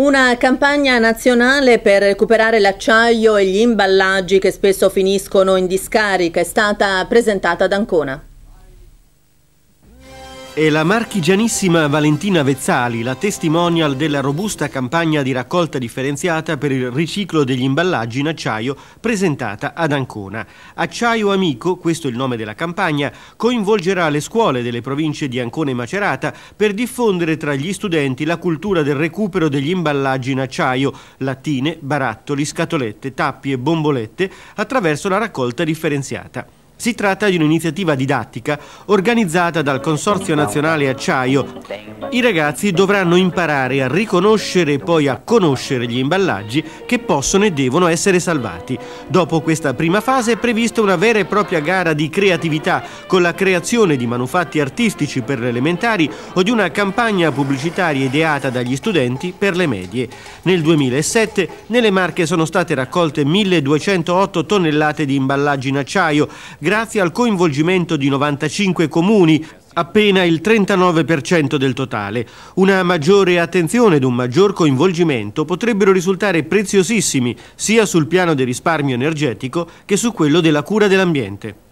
Una campagna nazionale per recuperare l'acciaio e gli imballaggi che spesso finiscono in discarica è stata presentata ad Ancona. E la marchigianissima Valentina Vezzali, la testimonial della robusta campagna di raccolta differenziata per il riciclo degli imballaggi in acciaio presentata ad Ancona. Acciaio Amico, questo è il nome della campagna, coinvolgerà le scuole delle province di Ancona e Macerata per diffondere tra gli studenti la cultura del recupero degli imballaggi in acciaio, lattine, barattoli, scatolette, tappi e bombolette attraverso la raccolta differenziata. Si tratta di un'iniziativa didattica organizzata dal Consorzio Nazionale Acciaio. I ragazzi dovranno imparare a riconoscere e poi a conoscere gli imballaggi che possono e devono essere salvati. Dopo questa prima fase è prevista una vera e propria gara di creatività con la creazione di manufatti artistici per le elementari o di una campagna pubblicitaria ideata dagli studenti per le medie. Nel 2007 nelle Marche sono state raccolte 1208 tonnellate di imballaggi in acciaio grazie al coinvolgimento di 95 comuni, appena il 39% del totale. Una maggiore attenzione ed un maggior coinvolgimento potrebbero risultare preziosissimi sia sul piano del risparmio energetico che su quello della cura dell'ambiente.